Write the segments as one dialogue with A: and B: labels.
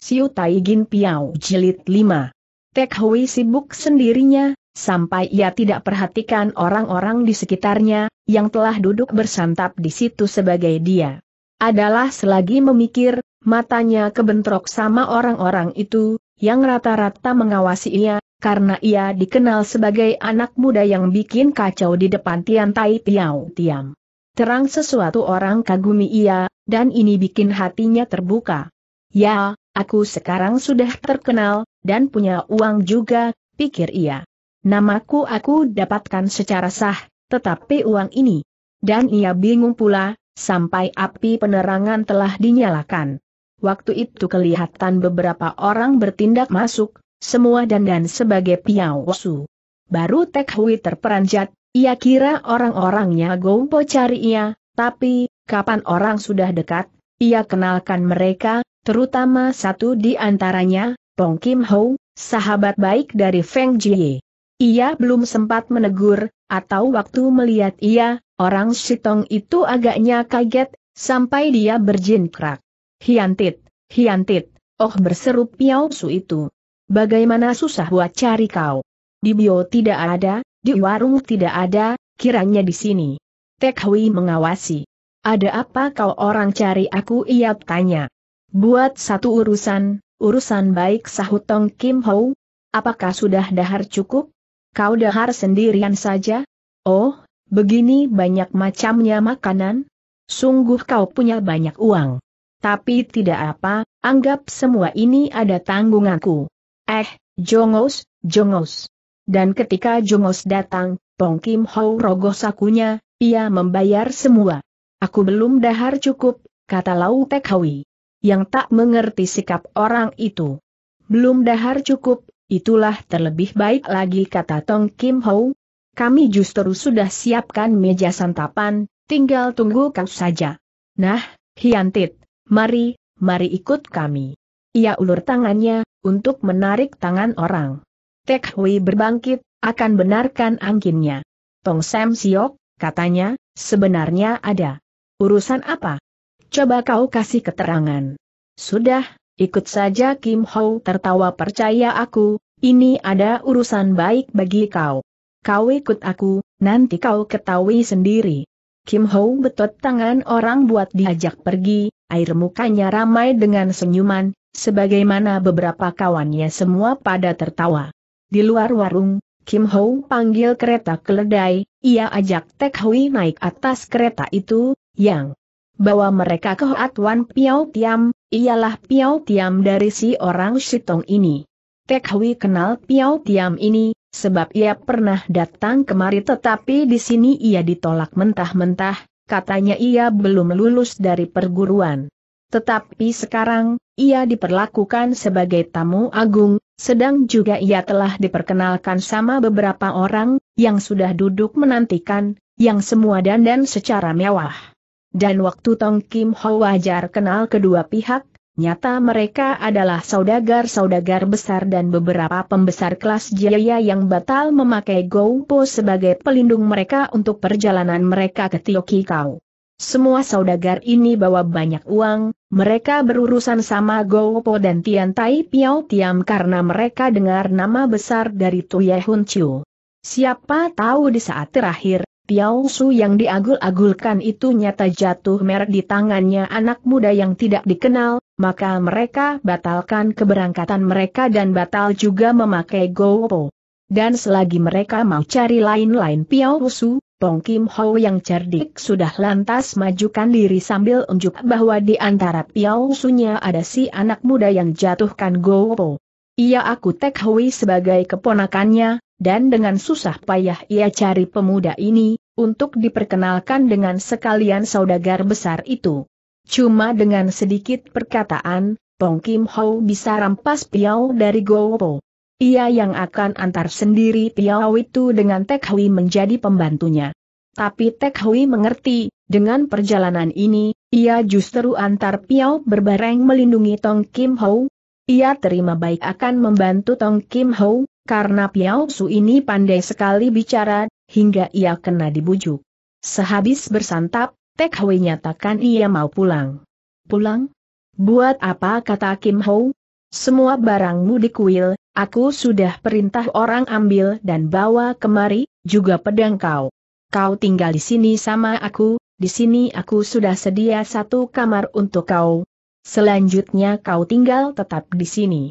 A: Siu Tai Gin Piau Jilid 5. Tek Hui sibuk sendirinya, sampai ia tidak perhatikan orang-orang di sekitarnya, yang telah duduk bersantap di situ sebagai dia. Adalah selagi memikir, matanya kebentrok sama orang-orang itu, yang rata-rata mengawasi ia, karena ia dikenal sebagai anak muda yang bikin kacau di depan Tian Tai Piao Tiam. Terang sesuatu orang kagumi ia, dan ini bikin hatinya terbuka. Ya, aku sekarang sudah terkenal, dan punya uang juga, pikir ia. Namaku aku dapatkan secara sah, tetapi uang ini. Dan ia bingung pula, sampai api penerangan telah dinyalakan. Waktu itu kelihatan beberapa orang bertindak masuk, semua dan dan sebagai su. Baru Tek Hui terperanjat, ia kira orang-orangnya gompo cari ia, tapi, kapan orang sudah dekat, ia kenalkan mereka, Terutama satu di antaranya, Pong Kim Ho, sahabat baik dari Feng Jie. Ia belum sempat menegur, atau waktu melihat ia, orang Sitong itu agaknya kaget, sampai dia berjinkrak. Hiantit, hiantit, oh berseru Piao Su itu. Bagaimana susah buat cari kau. Di bio tidak ada, di warung tidak ada, kiranya di sini. Tek Hui mengawasi. Ada apa kau orang cari aku ia tanya. Buat satu urusan, urusan baik sahut Tong Kim Ho. Apakah sudah dahar cukup? Kau dahar sendirian saja? Oh, begini banyak macamnya makanan? Sungguh kau punya banyak uang. Tapi tidak apa, anggap semua ini ada tanggunganku. Eh, jongos, jongos. Dan ketika jongos datang, Tong Kim Ho rogoh sakunya, ia membayar semua. Aku belum dahar cukup, kata Lau Tek Hawi yang tak mengerti sikap orang itu. Belum dahar cukup, itulah terlebih baik lagi kata Tong Kim Ho. Kami justru sudah siapkan meja santapan, tinggal tunggu kau saja. Nah, Hiantit, mari, mari ikut kami. Ia ulur tangannya, untuk menarik tangan orang. Tek Hui berbangkit, akan benarkan angkinnya. Tong Sam Siok, katanya, sebenarnya ada. Urusan apa? Coba kau kasih keterangan. Sudah, ikut saja Kim Ho tertawa percaya aku, ini ada urusan baik bagi kau. Kau ikut aku, nanti kau ketahui sendiri. Kim Ho betot tangan orang buat diajak pergi, air mukanya ramai dengan senyuman, sebagaimana beberapa kawannya semua pada tertawa. Di luar warung, Kim Ho panggil kereta keledai, ia ajak Tek Hui naik atas kereta itu, yang bahwa mereka ke Hoat Piao Tiam, ialah Piao Tiam dari si orang Shitong ini. Tek Hui kenal Piao Tiam ini, sebab ia pernah datang kemari tetapi di sini ia ditolak mentah-mentah, katanya ia belum lulus dari perguruan. Tetapi sekarang, ia diperlakukan sebagai tamu agung, sedang juga ia telah diperkenalkan sama beberapa orang, yang sudah duduk menantikan, yang semua dandan secara mewah. Dan waktu Tong Kim Ho wajar kenal kedua pihak, nyata mereka adalah saudagar-saudagar besar dan beberapa pembesar kelas jaya yang batal memakai Goupo sebagai pelindung mereka untuk perjalanan mereka ke Tiokikau. Semua saudagar ini bawa banyak uang, mereka berurusan sama Goupo dan Tian Tai Piao Tiam karena mereka dengar nama besar dari Tuyehun Chiu. Siapa tahu di saat terakhir, Piao Su yang diagul-agulkan itu nyata jatuh merek di tangannya anak muda yang tidak dikenal, maka mereka batalkan keberangkatan mereka dan batal juga memakai Gopo. Dan selagi mereka mau cari lain-lain Piao Su, Tong Kim Ho yang cerdik sudah lantas majukan diri sambil unjuk bahwa di antara Piao Sunya ada si anak muda yang jatuhkan Gopo. Ia aku Tek Hui sebagai keponakannya, dan dengan susah payah ia cari pemuda ini, untuk diperkenalkan dengan sekalian saudagar besar itu. Cuma dengan sedikit perkataan, Pong Kim Ho bisa rampas Piao dari Gopo. Ia yang akan antar sendiri Piao itu dengan Tek Hui menjadi pembantunya. Tapi Tek Hui mengerti, dengan perjalanan ini, ia justru antar Piao berbareng melindungi Tong Kim Ho. Ia terima baik akan membantu Tong Kim Ho, karena Piao Su ini pandai sekali bicara, hingga ia kena dibujuk. Sehabis bersantap, Tek Hui nyatakan ia mau pulang. Pulang? Buat apa kata Kim Ho? Semua barangmu di kuil, aku sudah perintah orang ambil dan bawa kemari, juga pedang kau. Kau tinggal di sini sama aku, di sini aku sudah sedia satu kamar untuk kau. Selanjutnya kau tinggal tetap di sini.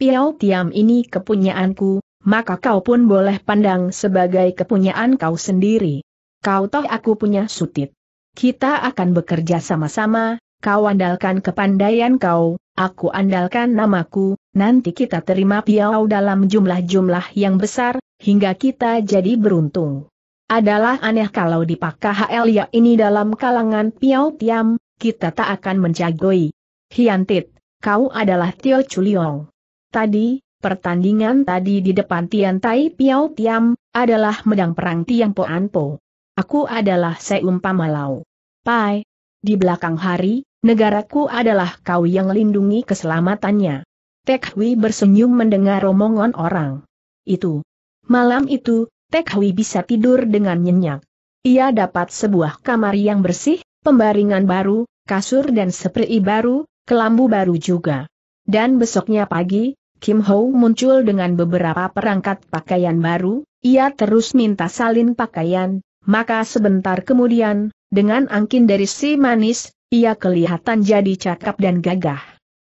A: Piau Tiam ini kepunyaanku, maka kau pun boleh pandang sebagai kepunyaan kau sendiri. Kau toh aku punya sutit. Kita akan bekerja sama-sama, kau andalkan kepandaian kau, aku andalkan namaku, nanti kita terima piau dalam jumlah-jumlah yang besar, hingga kita jadi beruntung. Adalah aneh kalau dipakai ya ini dalam kalangan piau tiam, kita tak akan menjagoi. Hiantit, kau adalah Tio Chuliong. Tadi, Pertandingan tadi di depan Tian Tai Piao Tiam, adalah medang perang Tiang Po An Po. Aku adalah seumpama lau. Pai. Di belakang hari, negaraku adalah kau yang lindungi keselamatannya. Tek Hui bersenyum mendengar omongan orang. Itu. Malam itu, Tek Hui bisa tidur dengan nyenyak. Ia dapat sebuah kamar yang bersih, pembaringan baru, kasur dan seprei baru, kelambu baru juga. Dan besoknya pagi, Kim Ho muncul dengan beberapa perangkat pakaian baru, ia terus minta salin pakaian, maka sebentar kemudian, dengan angkin dari si manis, ia kelihatan jadi cakap dan gagah.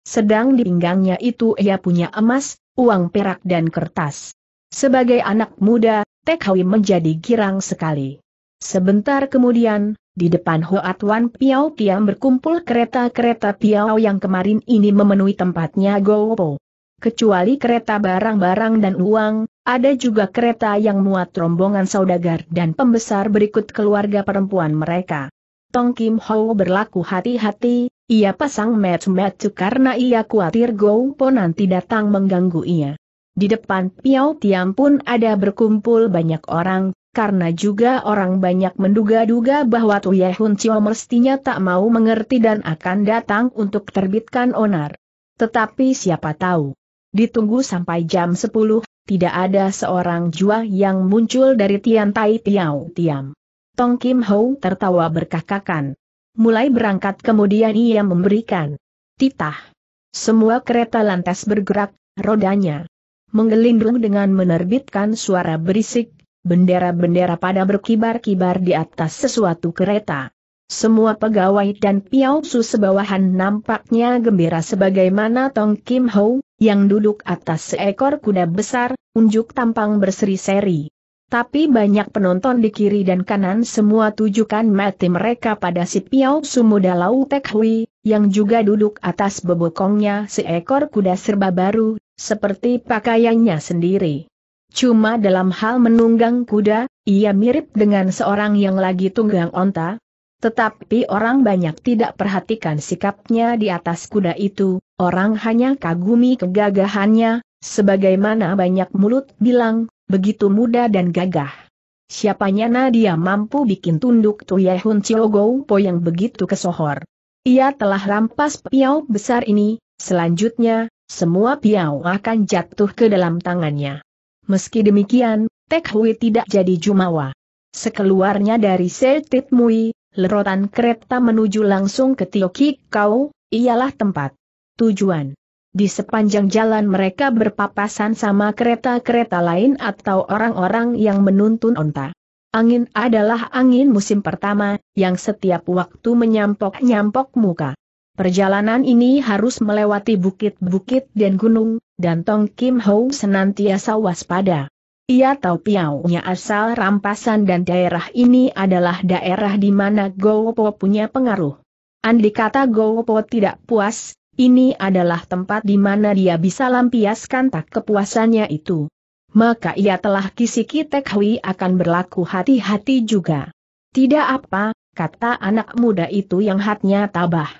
A: Sedang di pinggangnya itu ia punya emas, uang perak dan kertas. Sebagai anak muda, Tek Hui menjadi girang sekali. Sebentar kemudian, di depan Hoat Wan Piao Piam berkumpul kereta-kereta Piao yang kemarin ini memenuhi tempatnya goopo kecuali kereta barang-barang dan uang, ada juga kereta yang muat rombongan saudagar dan pembesar berikut keluarga perempuan mereka. Tong Kim Ho berlaku hati-hati, ia pasang match-match karena ia khawatir Go Po nanti datang mengganggu ia. Di depan Piau Tiam pun ada berkumpul banyak orang, karena juga orang banyak menduga-duga bahwa Tuye Hun Chiu mestinya tak mau mengerti dan akan datang untuk terbitkan onar. Tetapi siapa tahu. Ditunggu sampai jam 10, tidak ada seorang jua yang muncul dari Tian Tai Tiao Tiam. Tong Kim Ho tertawa berkakakan. Mulai berangkat kemudian ia memberikan titah. Semua kereta lantas bergerak, rodanya menggelindung dengan menerbitkan suara berisik, bendera-bendera pada berkibar-kibar di atas sesuatu kereta. Semua pegawai dan piausu sebawahan nampaknya gembira sebagaimana Tong Kim Ho, yang duduk atas seekor kuda besar, unjuk tampang berseri-seri. Tapi banyak penonton di kiri dan kanan semua tujukan mati mereka pada si piausu muda Lau Tek Hui, yang juga duduk atas bebokongnya seekor kuda serba baru, seperti pakaiannya sendiri. Cuma dalam hal menunggang kuda, ia mirip dengan seorang yang lagi tunggang onta, tetapi orang banyak tidak perhatikan sikapnya di atas kuda itu, orang hanya kagumi kegagahannya, sebagaimana banyak mulut bilang, begitu muda dan gagah. Siapanya na dia mampu bikin tunduk Tuyehun po yang begitu kesohor. Ia telah rampas piau besar ini, selanjutnya, semua piau akan jatuh ke dalam tangannya. Meski demikian, Tek Hui tidak jadi jumawa. Sekeluarnya dari Setit Mui, Lerotan kereta menuju langsung ke Tioki Kau, ialah tempat tujuan. Di sepanjang jalan mereka berpapasan sama kereta-kereta lain atau orang-orang yang menuntun onta. Angin adalah angin musim pertama, yang setiap waktu menyampok-nyampok muka. Perjalanan ini harus melewati bukit-bukit dan gunung, dan Tong Kim Ho senantiasa waspada. Ia tahu piaunya asal rampasan dan daerah ini adalah daerah di mana Gowopo punya pengaruh. Andi kata Gowopo tidak puas, ini adalah tempat di mana dia bisa lampiaskan tak kepuasannya itu. Maka ia telah kisiki Tek Hui akan berlaku hati-hati juga. Tidak apa, kata anak muda itu yang hatnya tabah.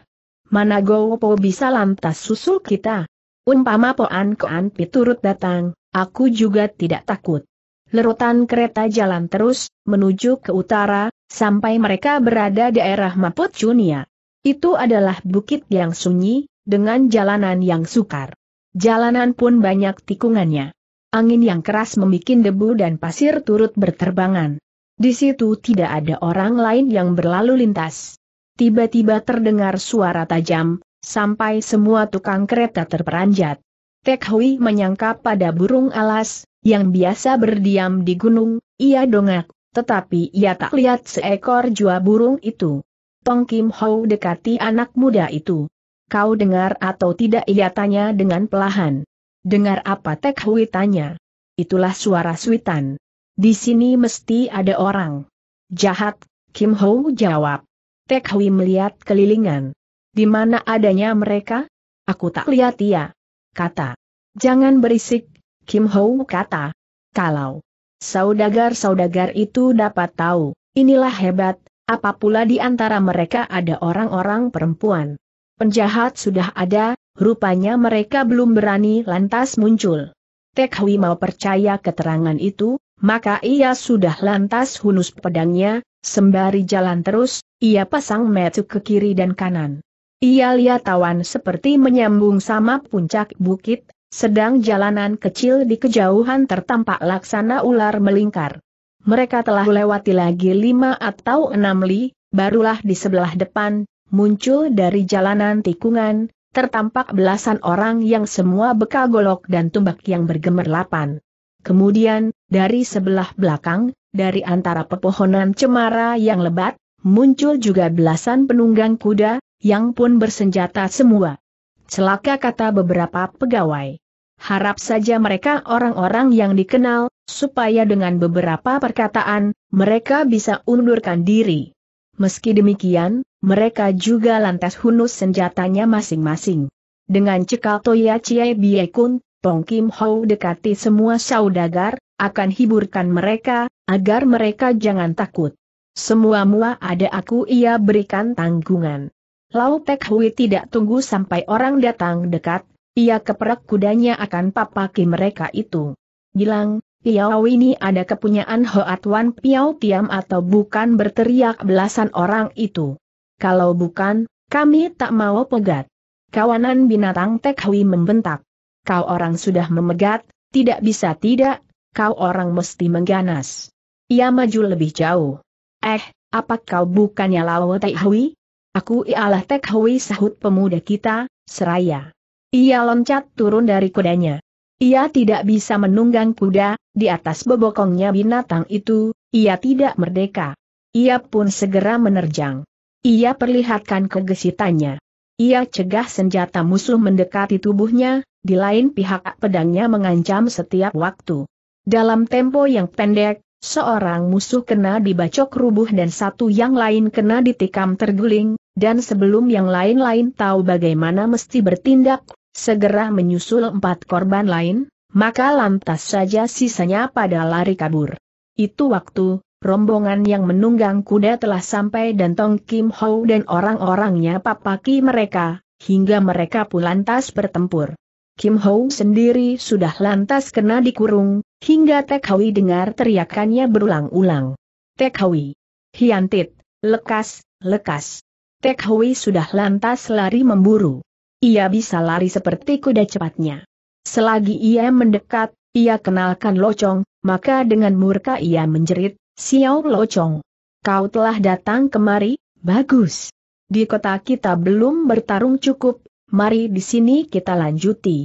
A: Mana Gowopo bisa lantas susul kita? Umpama Poan Koan Pi turut datang, Aku juga tidak takut. Lerutan kereta jalan terus, menuju ke utara, sampai mereka berada daerah Maput Junia. Itu adalah bukit yang sunyi, dengan jalanan yang sukar. Jalanan pun banyak tikungannya. Angin yang keras membuat debu dan pasir turut berterbangan. Di situ tidak ada orang lain yang berlalu lintas. Tiba-tiba terdengar suara tajam, sampai semua tukang kereta terperanjat. Tek Hui menyangka pada burung alas, yang biasa berdiam di gunung, ia dongak, tetapi ia tak lihat seekor jua burung itu. Tong Kim Ho dekati anak muda itu. Kau dengar atau tidak ia tanya dengan pelahan. Dengar apa Tek Hui tanya. Itulah suara suitan. Di sini mesti ada orang. Jahat, Kim Ho jawab. Tek Hui melihat kelilingan. Di mana adanya mereka? Aku tak lihat ia kata. Jangan berisik, Kim Ho kata. Kalau saudagar-saudagar itu dapat tahu, inilah hebat, apa pula di antara mereka ada orang-orang perempuan. Penjahat sudah ada, rupanya mereka belum berani lantas muncul. Tek Hui mau percaya keterangan itu, maka ia sudah lantas hunus pedangnya, sembari jalan terus, ia pasang metu ke kiri dan kanan. Ia lihat awan seperti menyambung sama puncak bukit, sedang jalanan kecil di kejauhan tertampak laksana ular melingkar. Mereka telah lewati lagi lima atau enam li, barulah di sebelah depan, muncul dari jalanan tikungan, tertampak belasan orang yang semua bekal golok dan tumbak yang bergemerlapan. Kemudian, dari sebelah belakang, dari antara pepohonan cemara yang lebat, muncul juga belasan penunggang kuda, yang pun bersenjata semua. Celaka kata beberapa pegawai. Harap saja mereka orang-orang yang dikenal, supaya dengan beberapa perkataan, mereka bisa undurkan diri. Meski demikian, mereka juga lantas hunus senjatanya masing-masing. Dengan cekal Toya Chie Bie Kun, Tong Kim Ho dekati semua saudagar, akan hiburkan mereka, agar mereka jangan takut. Semua mua ada aku ia berikan tanggungan. Lau Tek Hui tidak tunggu sampai orang datang dekat, ia keperak kudanya akan papaki mereka itu. Bilang, Piau ini ada kepunyaan Hoatuan Piau Tiam atau bukan berteriak belasan orang itu. Kalau bukan, kami tak mau pegat. Kawanan binatang Tek Hui membentak. Kau orang sudah memegat, tidak bisa tidak, kau orang mesti mengganas. Ia maju lebih jauh. Eh, apa kau bukannya Lao Hui? Aku ialah Tek Hui sahut pemuda kita, seraya. Ia loncat turun dari kudanya. Ia tidak bisa menunggang kuda, di atas bebokongnya binatang itu, ia tidak merdeka. Ia pun segera menerjang. Ia perlihatkan kegesitannya. Ia cegah senjata musuh mendekati tubuhnya, di lain pihak pedangnya mengancam setiap waktu. Dalam tempo yang pendek, seorang musuh kena dibacok rubuh dan satu yang lain kena ditikam terguling, dan sebelum yang lain-lain tahu bagaimana mesti bertindak, segera menyusul empat korban lain, maka lantas saja sisanya pada lari kabur. Itu waktu, rombongan yang menunggang kuda telah sampai dan Tong Kim Ho dan orang-orangnya papaki mereka, hingga mereka pun lantas bertempur. Kim Ho sendiri sudah lantas kena dikurung, hingga Tek Hui dengar teriakannya berulang-ulang. Tek Hui! Hiantit, lekas, lekas! Tek Hui sudah lantas lari memburu. Ia bisa lari seperti kuda cepatnya. Selagi ia mendekat, ia kenalkan locong, maka dengan murka ia menjerit, Xiao locong. Kau telah datang kemari, bagus. Di kota kita belum bertarung cukup, mari di sini kita lanjuti.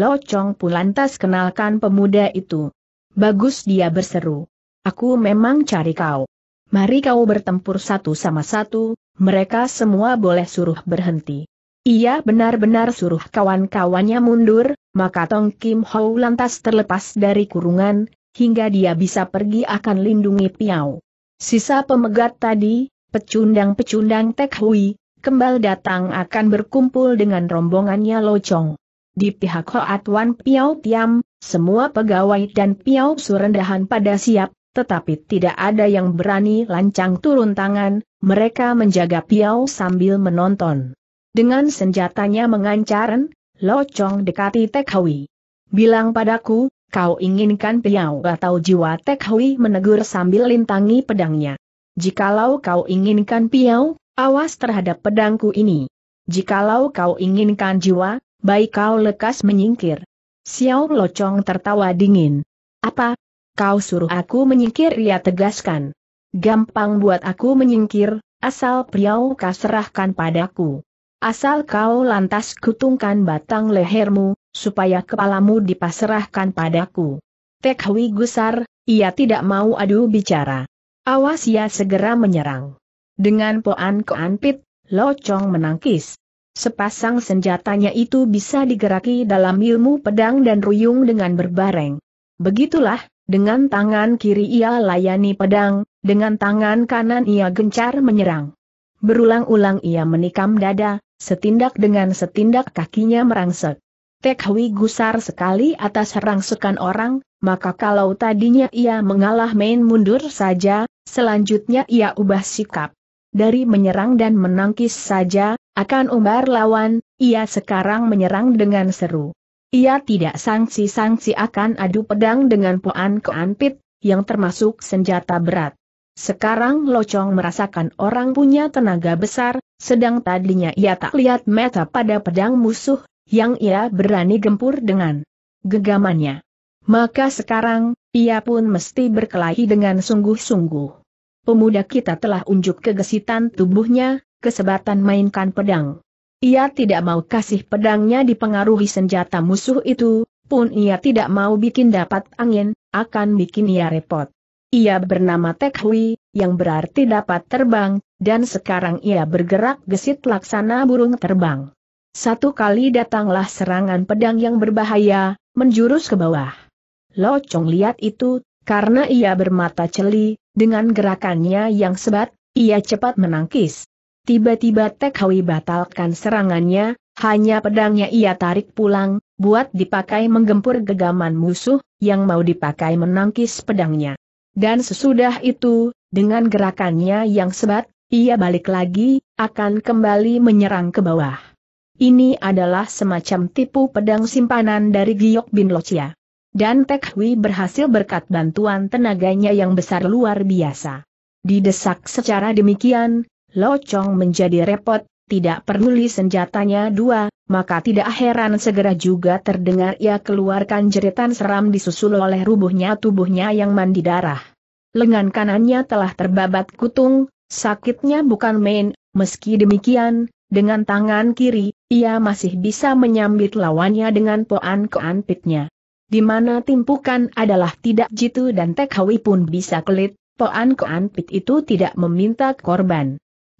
A: Locong pun lantas kenalkan pemuda itu. Bagus dia berseru. Aku memang cari kau. Mari kau bertempur satu sama satu, mereka semua boleh suruh berhenti. Ia benar-benar suruh kawan-kawannya mundur, maka Tong Kim Ho lantas terlepas dari kurungan, hingga dia bisa pergi akan lindungi Piau. Sisa pemegat tadi, pecundang-pecundang Tek Hui, kembali datang akan berkumpul dengan rombongannya Lo Chong. Di pihak Hoat Wan Piau Tiam, semua pegawai dan Piau Surendahan pada siap, tetapi tidak ada yang berani lancang turun tangan, mereka menjaga Piau sambil menonton. Dengan senjatanya mengancaran, Lo Chong dekati Tek Hui. Bilang padaku, kau inginkan Piau atau jiwa Tek Hui menegur sambil lintangi pedangnya. Jikalau kau inginkan Piau, awas terhadap pedangku ini. Jikalau kau inginkan jiwa, baik kau lekas menyingkir. Xiao Lo Chong tertawa dingin. Apa, Kau suruh aku menyingkir ia tegaskan. Gampang buat aku menyingkir, asal priau kau serahkan padaku. Asal kau lantas kutungkan batang lehermu, supaya kepalamu dipaserahkan padaku. Tekhwi gusar, ia tidak mau adu bicara. Awas ia segera menyerang. Dengan poan keanpit, locong menangkis. Sepasang senjatanya itu bisa digeraki dalam ilmu pedang dan ruyung dengan berbareng. Begitulah, dengan tangan kiri ia layani pedang, dengan tangan kanan ia gencar menyerang. Berulang-ulang ia menikam dada, setindak dengan setindak kakinya merangsek. Tek gusar sekali atas rangsekan orang, maka kalau tadinya ia mengalah main mundur saja, selanjutnya ia ubah sikap. Dari menyerang dan menangkis saja, akan umbar lawan, ia sekarang menyerang dengan seru. Ia tidak sangsi-sangsi akan adu pedang dengan Poan Keanpit, yang termasuk senjata berat. Sekarang Locong merasakan orang punya tenaga besar, sedang tadinya ia tak lihat meta pada pedang musuh, yang ia berani gempur dengan gegamannya. Maka sekarang, ia pun mesti berkelahi dengan sungguh-sungguh. Pemuda kita telah unjuk kegesitan tubuhnya, kesebatan mainkan pedang. Ia tidak mau kasih pedangnya dipengaruhi senjata musuh itu, pun ia tidak mau bikin dapat angin, akan bikin ia repot. Ia bernama Tek yang berarti dapat terbang, dan sekarang ia bergerak gesit laksana burung terbang. Satu kali datanglah serangan pedang yang berbahaya, menjurus ke bawah. Lo Chong lihat itu, karena ia bermata celi, dengan gerakannya yang sebat, ia cepat menangkis. Tiba-tiba Tekhawi batalkan serangannya, hanya pedangnya ia tarik pulang, buat dipakai menggempur gegaman musuh, yang mau dipakai menangkis pedangnya. Dan sesudah itu, dengan gerakannya yang sebat, ia balik lagi, akan kembali menyerang ke bawah. Ini adalah semacam tipu pedang simpanan dari Giok Bin Locia. Dan Tek Hui berhasil berkat bantuan tenaganya yang besar luar biasa. Didesak secara demikian, Lo Chong menjadi repot, tidak peduli senjatanya dua, maka tidak heran segera juga terdengar ia keluarkan jeritan seram disusul oleh rubuhnya tubuhnya yang mandi darah. Lengan kanannya telah terbabat kutung, sakitnya bukan main, meski demikian, dengan tangan kiri, ia masih bisa menyambit lawannya dengan poan keanpitnya. Di mana timpukan adalah tidak jitu dan tekhawi pun bisa kelit, poan keanpit itu tidak meminta korban.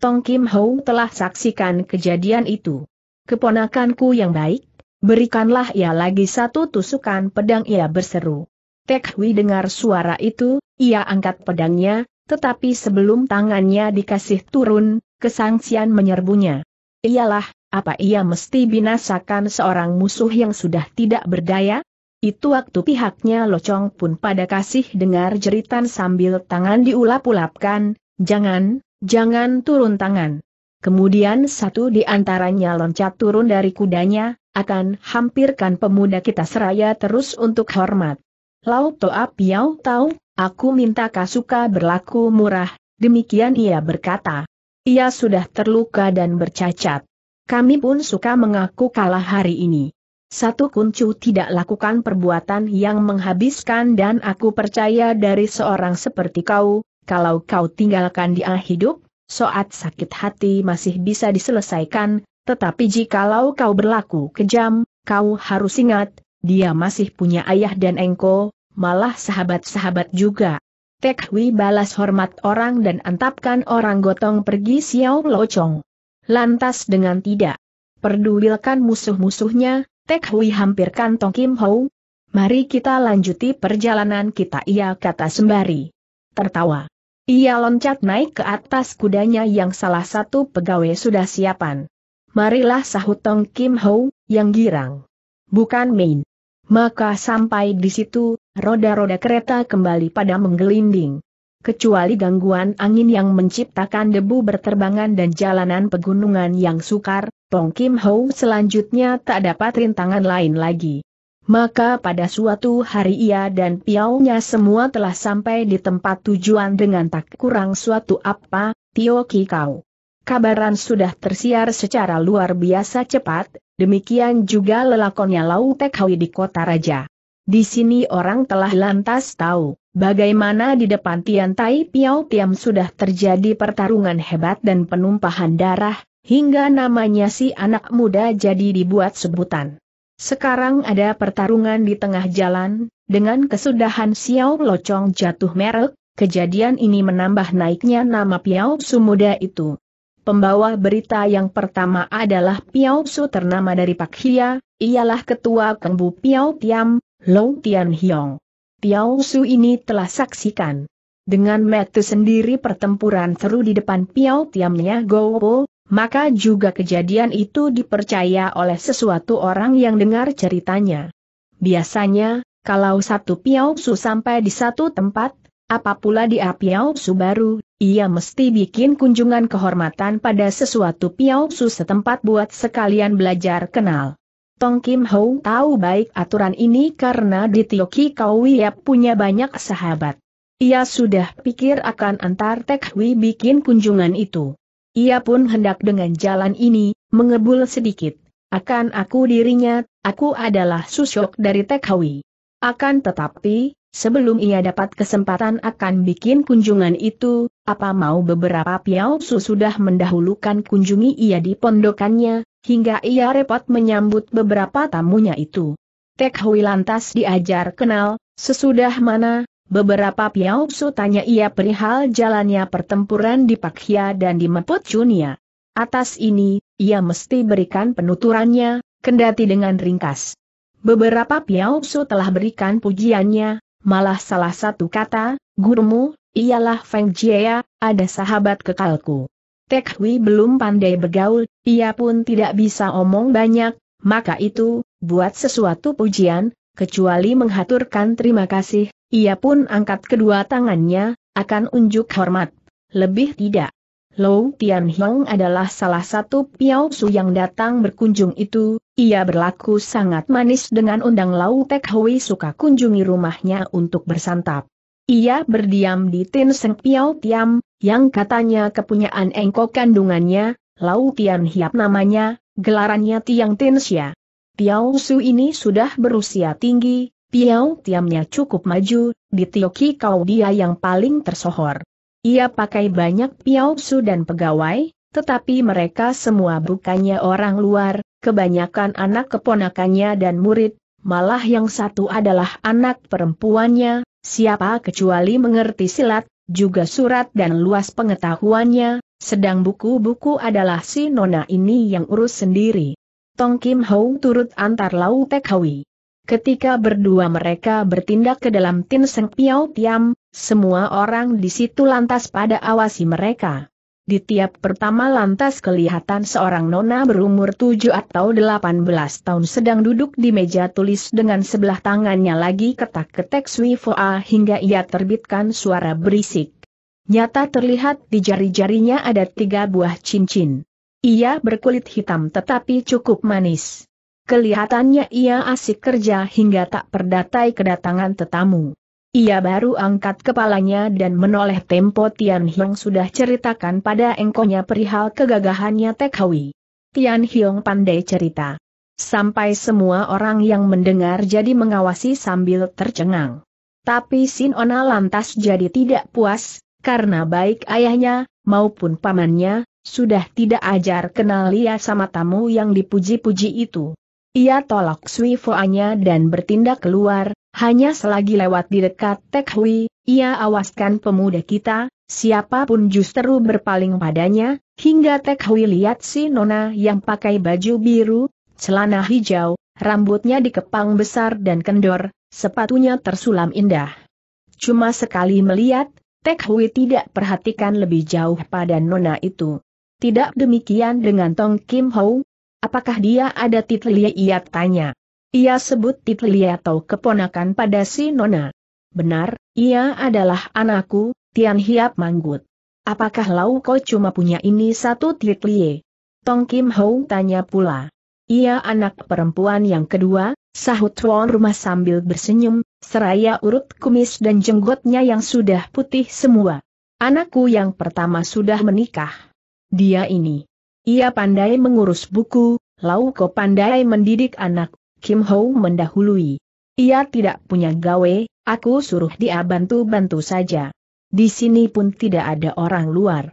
A: Tong Kim Ho telah saksikan kejadian itu. Keponakanku yang baik, berikanlah ia lagi satu tusukan pedang ia berseru. Tek Hui dengar suara itu, ia angkat pedangnya, tetapi sebelum tangannya dikasih turun, kesangsian menyerbunya. Iyalah, apa ia mesti binasakan seorang musuh yang sudah tidak berdaya? Itu waktu pihaknya Locong pun pada kasih dengar jeritan sambil tangan diulap-ulapkan, jangan, Jangan turun tangan. Kemudian satu di antaranya loncat turun dari kudanya, akan hampirkan pemuda kita seraya terus untuk hormat. Lau Toa Piau tahu, aku minta Kasuka berlaku murah, demikian ia berkata. Ia sudah terluka dan bercacat. Kami pun suka mengaku kalah hari ini. Satu kuncu tidak lakukan perbuatan yang menghabiskan dan aku percaya dari seorang seperti kau, kalau kau tinggalkan dia hidup, soat sakit hati masih bisa diselesaikan, tetapi jikalau kau berlaku kejam, kau harus ingat, dia masih punya ayah dan engko, malah sahabat-sahabat juga. Tek balas hormat orang dan antapkan orang gotong pergi Xiao Locong. Lantas dengan tidak perdulilkan musuh-musuhnya, Tek hampirkan Tong Kim Ho. Mari kita lanjuti perjalanan kita ia kata sembari. Tertawa. Ia loncat naik ke atas kudanya yang salah satu pegawai sudah siapan. Marilah sahut Tong Kim Ho, yang girang. Bukan main. Maka sampai di situ, roda-roda kereta kembali pada menggelinding. Kecuali gangguan angin yang menciptakan debu berterbangan dan jalanan pegunungan yang sukar, Tong Kim Ho selanjutnya tak dapat rintangan lain lagi. Maka pada suatu hari ia dan piaunya semua telah sampai di tempat tujuan dengan tak kurang suatu apa, Tio Kikau. Kabaran sudah tersiar secara luar biasa cepat, demikian juga lelakonnya Lau Tek Hui di kota raja. Di sini orang telah lantas tahu, bagaimana di depan Tian Tai Piau Tiam sudah terjadi pertarungan hebat dan penumpahan darah, hingga namanya si anak muda jadi dibuat sebutan. Sekarang ada pertarungan di tengah jalan, dengan kesudahan Xiao Locong jatuh merek, kejadian ini menambah naiknya nama Piao Su muda itu. Pembawa berita yang pertama adalah Piao Su ternama dari Pak Hia, ialah ketua kembu Piao Tiam, Lo Tian Hiong. Piao Su ini telah saksikan. Dengan metu sendiri pertempuran seru di depan Piao Tiamnya Gowo, maka juga kejadian itu dipercaya oleh sesuatu orang yang dengar ceritanya. Biasanya, kalau satu piau su sampai di satu tempat, apa pula dia su baru, ia mesti bikin kunjungan kehormatan pada sesuatu piau su setempat buat sekalian belajar kenal. Tong Kim Ho tahu baik aturan ini karena di Tioki Kauia punya banyak sahabat. Ia sudah pikir akan antar Tek Hui bikin kunjungan itu. Ia pun hendak dengan jalan ini, mengebul sedikit. Akan aku dirinya, aku adalah susuk dari Tekawi. Akan tetapi, sebelum ia dapat kesempatan akan bikin kunjungan itu, apa mau beberapa piau su sudah mendahulukan kunjungi ia di pondokannya, hingga ia repot menyambut beberapa tamunya itu. Tekhawi lantas diajar kenal, sesudah mana, Beberapa Piaoksu tanya ia perihal jalannya pertempuran di Pakhia dan di Meput Chunia. Atas ini, ia mesti berikan penuturannya, kendati dengan ringkas. Beberapa Piaoksu telah berikan pujiannya, malah salah satu kata, gurumu, ialah Feng Jia, ada sahabat kekalku. Tek Hui belum pandai bergaul, ia pun tidak bisa omong banyak, maka itu, buat sesuatu pujian, kecuali menghaturkan terima kasih, ia pun angkat kedua tangannya, akan unjuk hormat. Lebih tidak. Lou Tianhong adalah salah satu Piao Su yang datang berkunjung itu, ia berlaku sangat manis dengan undang Lau Tek Hui suka kunjungi rumahnya untuk bersantap. Ia berdiam di Tin Seng Piao Tiam, yang katanya kepunyaan engkau kandungannya, Lau Tian Hiap namanya, gelarannya Tiang Tin Xia. Piao Su ini sudah berusia tinggi, Piao Tiamnya cukup maju, di Tioki kau dia yang paling tersohor. Ia pakai banyak Piao Su dan pegawai, tetapi mereka semua bukannya orang luar, kebanyakan anak keponakannya dan murid, malah yang satu adalah anak perempuannya, siapa kecuali mengerti silat, juga surat dan luas pengetahuannya, sedang buku-buku adalah si Nona ini yang urus sendiri. Tong Kim Hou turut antar Lau Tek Hui. Ketika berdua mereka bertindak ke dalam Tin Seng Piao Tiam, semua orang di situ lantas pada awasi mereka. Di tiap pertama lantas kelihatan seorang nona berumur tujuh atau delapan belas tahun sedang duduk di meja tulis dengan sebelah tangannya lagi ketak-ketek Sui Foa hingga ia terbitkan suara berisik. Nyata terlihat di jari-jarinya ada tiga buah cincin. Ia berkulit hitam tetapi cukup manis. Kelihatannya ia asik kerja hingga tak perdatai kedatangan tetamu. Ia baru angkat kepalanya dan menoleh tempo Tian Hiong sudah ceritakan pada engkonya perihal kegagahannya tekawi. Tian Hiong pandai cerita. Sampai semua orang yang mendengar jadi mengawasi sambil tercengang. Tapi Sin Ona lantas jadi tidak puas, karena baik ayahnya, maupun pamannya, sudah tidak ajar kenal ia sama tamu yang dipuji-puji itu. Ia tolak Sui Foanya dan bertindak keluar, hanya selagi lewat di dekat Tek Hui, ia awaskan pemuda kita, siapapun justru berpaling padanya, hingga Tek Hui lihat si Nona yang pakai baju biru, celana hijau, rambutnya dikepang besar dan kendor, sepatunya tersulam indah. Cuma sekali melihat, Tek Hui tidak perhatikan lebih jauh pada Nona itu. Tidak demikian dengan Tong Kim Ho. Apakah dia ada titlia ia tanya. Ia sebut titlia atau keponakan pada si Nona. Benar, ia adalah anakku, Tian Hiap Manggut. Apakah Lau Ko cuma punya ini satu titliye? Tong Kim Ho tanya pula. Ia anak perempuan yang kedua, sahut tuan rumah sambil bersenyum, seraya urut kumis dan jenggotnya yang sudah putih semua. Anakku yang pertama sudah menikah. Dia ini. Ia pandai mengurus buku, Lauko pandai mendidik anak, Kim Ho mendahului. Ia tidak punya gawe, aku suruh dia bantu-bantu saja. Di sini pun tidak ada orang luar.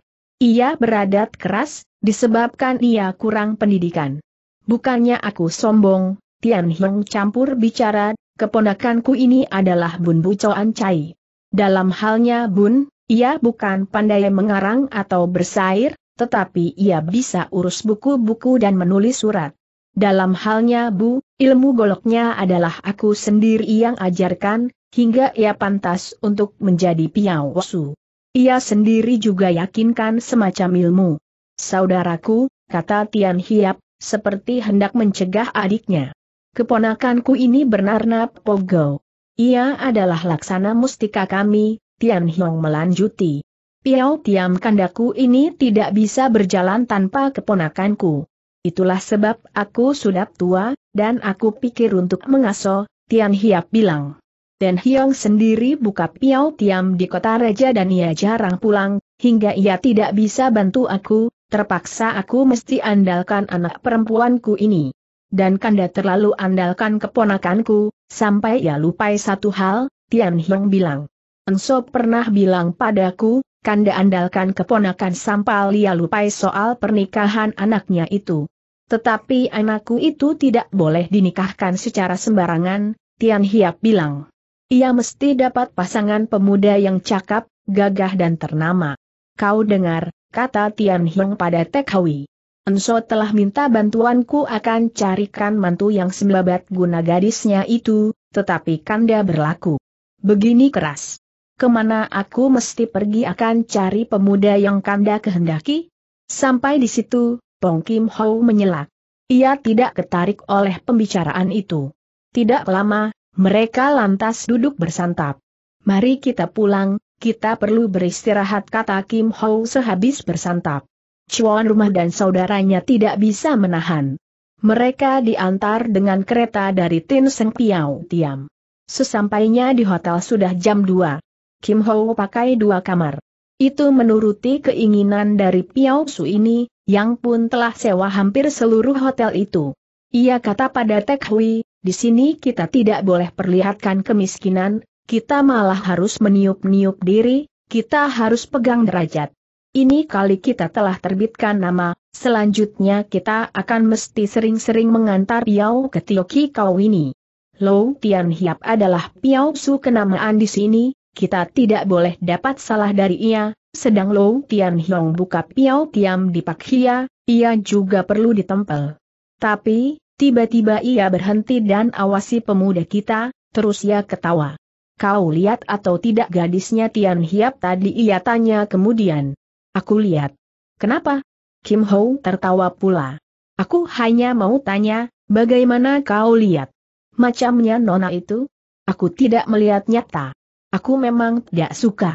A: Ia beradat keras, disebabkan ia kurang pendidikan. Bukannya aku sombong, Tian Hiong campur bicara, keponakanku ini adalah Bun Bucoan Cai. Dalam halnya Bun, ia bukan pandai mengarang atau bersair, tetapi ia bisa urus buku-buku dan menulis surat. Dalam halnya Bu, ilmu goloknya adalah aku sendiri yang ajarkan, hingga ia pantas untuk menjadi piawasu. Ia sendiri juga yakinkan semacam ilmu. Saudaraku, kata Tian Hiap, seperti hendak mencegah adiknya. Keponakanku ini bernarna Pogo. Ia adalah laksana mustika kami, Tian Hiong melanjuti. Piao Tiam kandaku ini tidak bisa berjalan tanpa keponakanku. Itulah sebab aku sudah tua, dan aku pikir untuk mengasuh, Tian Hiap bilang. Dan Hiong sendiri buka Piao Tiam di kota Raja dan ia jarang pulang, hingga ia tidak bisa bantu aku, terpaksa aku mesti andalkan anak perempuanku ini. Dan Kanda terlalu andalkan keponakanku, sampai ia lupai satu hal, Tian Hiong bilang. Enso pernah bilang padaku, Kanda andalkan keponakan Sampal Lia lupai soal pernikahan anaknya itu. Tetapi anakku itu tidak boleh dinikahkan secara sembarangan, Tian Hiap bilang. Ia mesti dapat pasangan pemuda yang cakap, gagah dan ternama. Kau dengar, kata Tian Hiong pada Tek Hawi. Enso telah minta bantuanku akan carikan mantu yang sembabat guna gadisnya itu, tetapi kanda berlaku. Begini keras kemana aku mesti pergi akan cari pemuda yang kanda kehendaki? Sampai di situ, Pong Kim Ho menyelak. Ia tidak ketarik oleh pembicaraan itu. Tidak lama, mereka lantas duduk bersantap. Mari kita pulang, kita perlu beristirahat kata Kim Ho sehabis bersantap. Cuan rumah dan saudaranya tidak bisa menahan. Mereka diantar dengan kereta dari Tin Seng Piao Tiam. Sesampainya di hotel sudah jam 2. Kim Ho pakai dua kamar. Itu menuruti keinginan dari Piao Su ini, yang pun telah sewa hampir seluruh hotel itu. Ia kata pada Tek Hui, di sini kita tidak boleh perlihatkan kemiskinan, kita malah harus meniup-niup diri, kita harus pegang derajat. Ini kali kita telah terbitkan nama, selanjutnya kita akan mesti sering-sering mengantar Piao ke Tioki Kau ini. Lou Tian Hiap adalah Piao Su kenamaan di sini, kita tidak boleh dapat salah dari ia, sedang Lou Tian Hiong buka Piao Tiam di Pak Hia, ia juga perlu ditempel. Tapi, tiba-tiba ia berhenti dan awasi pemuda kita, terus ia ketawa. Kau lihat atau tidak gadisnya Tian Hiap tadi ia tanya kemudian. Aku lihat. Kenapa? Kim Ho tertawa pula. Aku hanya mau tanya, bagaimana kau lihat? Macamnya nona itu? Aku tidak melihat nyata. Aku memang tidak suka.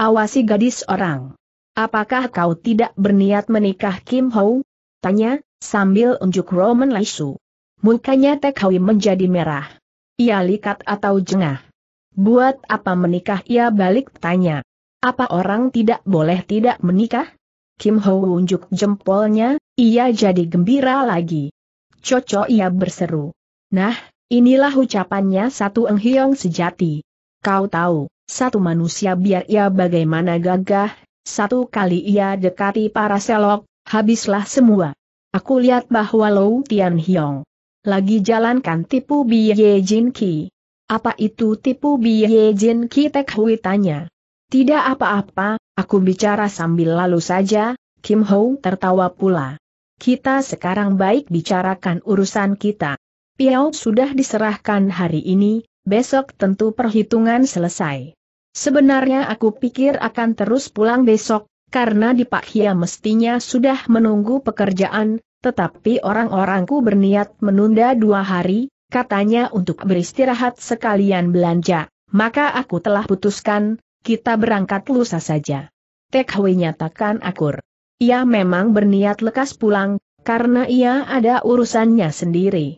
A: Awasi gadis orang. Apakah kau tidak berniat menikah Kim Ho? Tanya, sambil unjuk Roman Laisu. Mukanya Tekhawi menjadi merah. Ia likat atau jengah. Buat apa menikah ia balik tanya. Apa orang tidak boleh tidak menikah? Kim Ho unjuk jempolnya, ia jadi gembira lagi. Cocok ia berseru. Nah, inilah ucapannya satu enghiong sejati. Kau tahu, satu manusia biar ia bagaimana gagah, satu kali ia dekati para selok, habislah semua. Aku lihat bahwa Lou Tian Hiong lagi jalankan tipu biye Jin Ki. Apa itu tipu biye Jin Ki Tek Hui tanya. Tidak apa-apa, aku bicara sambil lalu saja, Kim Ho tertawa pula. Kita sekarang baik bicarakan urusan kita. Piao sudah diserahkan hari ini, besok tentu perhitungan selesai. Sebenarnya aku pikir akan terus pulang besok, karena di Pak Hia mestinya sudah menunggu pekerjaan, tetapi orang-orangku berniat menunda dua hari, katanya untuk beristirahat sekalian belanja, maka aku telah putuskan, kita berangkat lusa saja. Tekwe nyatakan akur. Ia memang berniat lekas pulang, karena ia ada urusannya sendiri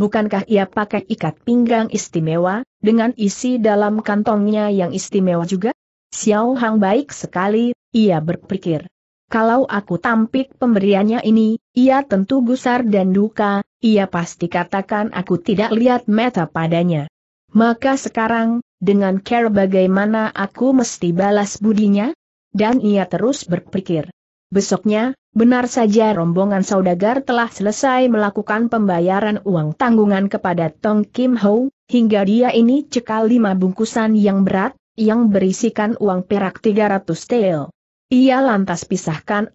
A: bukankah ia pakai ikat pinggang istimewa, dengan isi dalam kantongnya yang istimewa juga? Xiao Hang baik sekali, ia berpikir. Kalau aku tampik pemberiannya ini, ia tentu gusar dan duka, ia pasti katakan aku tidak lihat meta padanya. Maka sekarang, dengan care bagaimana aku mesti balas budinya? Dan ia terus berpikir. Besoknya, benar saja rombongan saudagar telah selesai melakukan pembayaran uang tanggungan kepada Tong Kim Ho, hingga dia ini cekal lima bungkusan yang berat, yang berisikan uang perak 300 tel. Ia lantas pisahkan 40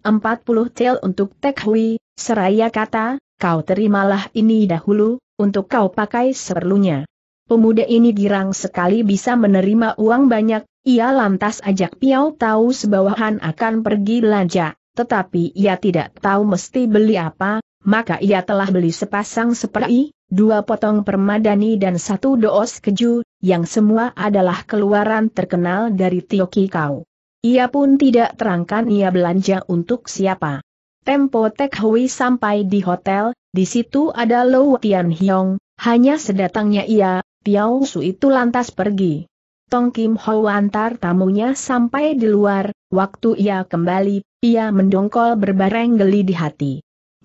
A: tel untuk Tek Hui, seraya kata, kau terimalah ini dahulu, untuk kau pakai seperlunya. Pemuda ini girang sekali bisa menerima uang banyak, ia lantas ajak Piau tahu sebawahan akan pergi belanja tetapi ia tidak tahu mesti beli apa, maka ia telah beli sepasang seperti, dua potong permadani dan satu doos keju, yang semua adalah keluaran terkenal dari Tioki Kau. Ia pun tidak terangkan ia belanja untuk siapa. Tempo Tek Hui sampai di hotel, di situ ada Lou Tian Hiong, hanya sedatangnya ia, Piao Su itu lantas pergi. Tong Kim Ho antar tamunya sampai di luar, waktu ia kembali, ia mendongkol berbareng geli di hati.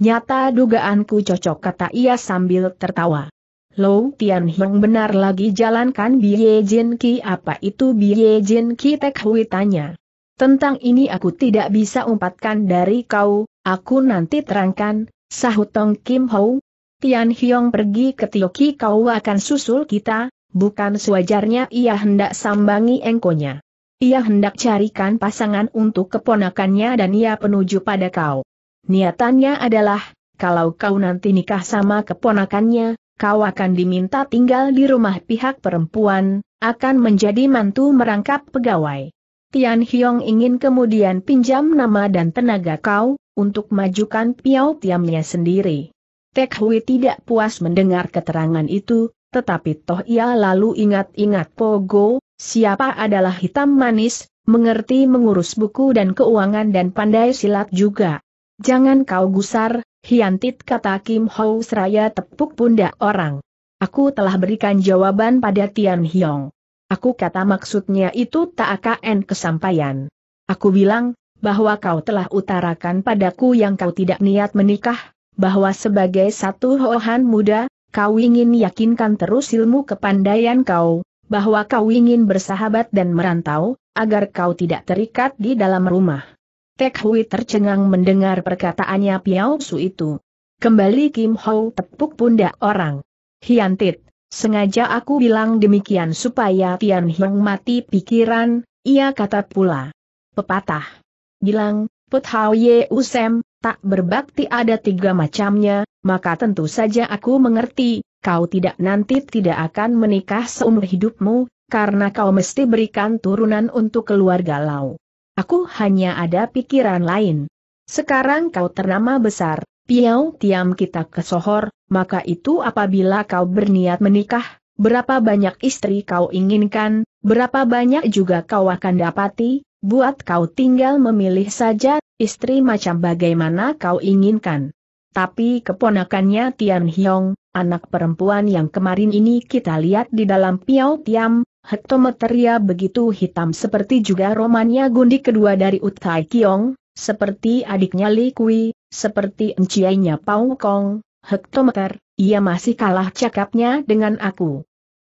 A: Nyata dugaanku cocok kata ia sambil tertawa. Lo Tian Hiong benar lagi jalankan Biye Jin Ki apa itu Biye Jin Ki Tek Hui tanya. Tentang ini aku tidak bisa umpatkan dari kau, aku nanti terangkan, sahut Tong Kim Ho. Tian Hiong pergi ke Tioki kau akan susul kita, bukan sewajarnya ia hendak sambangi engkonya. Ia hendak carikan pasangan untuk keponakannya dan ia penuju pada kau. Niatannya adalah, kalau kau nanti nikah sama keponakannya, kau akan diminta tinggal di rumah pihak perempuan, akan menjadi mantu merangkap pegawai. Tian Hyong ingin kemudian pinjam nama dan tenaga kau, untuk majukan Piao tiamnya sendiri. Tek Hui tidak puas mendengar keterangan itu, tetapi toh ia lalu ingat-ingat Pogo, oh, siapa adalah hitam manis, mengerti mengurus buku dan keuangan dan pandai silat juga. Jangan kau gusar, hiantit kata Kim Ho seraya tepuk pundak orang. Aku telah berikan jawaban pada Tian Hyong. Aku kata maksudnya itu tak akan kesampaian. Aku bilang, bahwa kau telah utarakan padaku yang kau tidak niat menikah, bahwa sebagai satu hohan muda, kau ingin yakinkan terus ilmu kepandaian kau, bahwa kau ingin bersahabat dan merantau, agar kau tidak terikat di dalam rumah. Tek Hui tercengang mendengar perkataannya Piao Su itu. Kembali Kim Ho tepuk pundak orang. Hian Tit, sengaja aku bilang demikian supaya Tian Hiong mati pikiran, ia kata pula. Pepatah. Bilang, Put Hao Ye Usem, tak berbakti ada tiga macamnya, maka tentu saja aku mengerti, kau tidak nanti tidak akan menikah seumur hidupmu, karena kau mesti berikan turunan untuk keluarga Lau. Aku hanya ada pikiran lain. Sekarang kau ternama besar, Piau Tiam kita kesohor, maka itu apabila kau berniat menikah, berapa banyak istri kau inginkan, berapa banyak juga kau akan dapati, buat kau tinggal memilih saja, istri macam bagaimana kau inginkan. Tapi keponakannya Tian Hiong, anak perempuan yang kemarin ini kita lihat di dalam Piau Tiam, hektometeria begitu hitam seperti juga romannya gundi kedua dari Utai Kiong, seperti adiknya Li Kui, seperti enciainya Pau Kong, hektometer, ia masih kalah cakapnya dengan aku.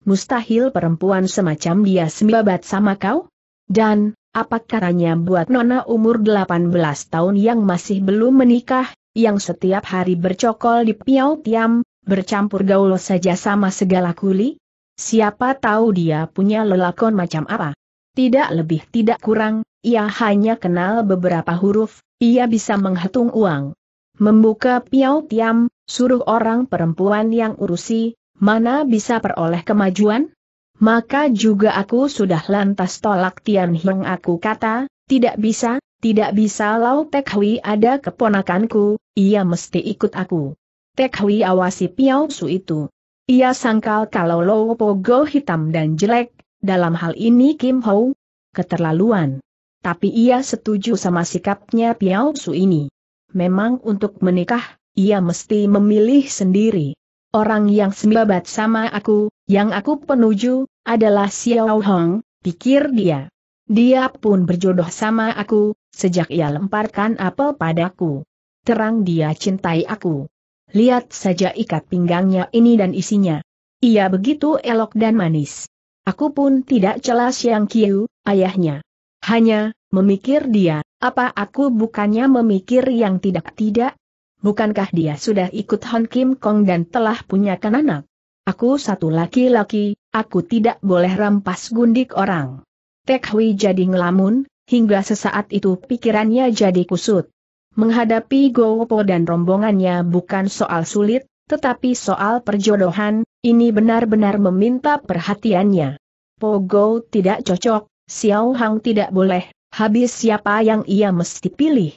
A: Mustahil perempuan semacam dia sembabat sama kau? Dan, apa caranya buat nona umur 18 tahun yang masih belum menikah, yang setiap hari bercokol di piau tiam, bercampur gaul saja sama segala kuli? Siapa tahu dia punya lelakon macam apa? Tidak lebih tidak kurang, ia hanya kenal beberapa huruf, ia bisa menghitung uang. Membuka piau tiam, suruh orang perempuan yang urusi, mana bisa peroleh kemajuan? Maka juga aku sudah lantas tolak Tian Heng aku kata, tidak bisa, tidak bisa Lau Pek Hui ada keponakanku, ia mesti ikut aku. Pek Hui awasi Piao Su itu. Ia sangkal kalau Lau Pogo hitam dan jelek, dalam hal ini Kim Ho, keterlaluan. Tapi ia setuju sama sikapnya Piao Su ini. Memang untuk menikah, ia mesti memilih sendiri. Orang yang sembabat sama aku, yang aku penuju, adalah Xiao Hong, pikir dia. Dia pun berjodoh sama aku, sejak ia lemparkan apel padaku. Terang dia cintai aku. Lihat saja ikat pinggangnya ini dan isinya. Ia begitu elok dan manis. Aku pun tidak jelas yang kiu, ayahnya. Hanya, memikir dia, apa aku bukannya memikir yang tidak-tidak, bukankah dia sudah ikut Han Kim Kong dan telah punya anak? Aku satu laki-laki, aku tidak boleh rampas gundik orang. Tek Hui jadi ngelamun, hingga sesaat itu pikirannya jadi kusut. Menghadapi Gopo dan rombongannya bukan soal sulit, tetapi soal perjodohan, ini benar-benar meminta perhatiannya. Pogo tidak cocok, Xiao Hang tidak boleh, habis siapa yang ia mesti pilih?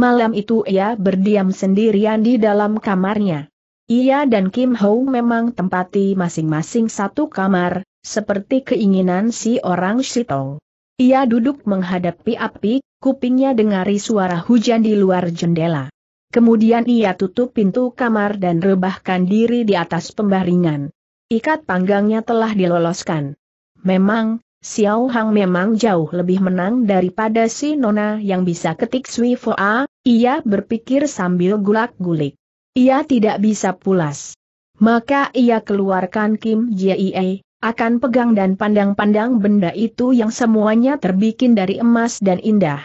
A: Malam itu ia berdiam sendirian di dalam kamarnya. Ia dan Kim Ho memang tempati masing-masing satu kamar, seperti keinginan si orang sitong. Ia duduk menghadapi api, kupingnya dengari suara hujan di luar jendela. Kemudian ia tutup pintu kamar dan rebahkan diri di atas pembaringan. Ikat panggangnya telah diloloskan. Memang, Xiao Hang memang jauh lebih menang daripada si Nona yang bisa ketik Sui a. ia berpikir sambil gulak-gulik. Ia tidak bisa pulas. Maka ia keluarkan Kim Jie, akan pegang dan pandang-pandang benda itu yang semuanya terbikin dari emas dan indah.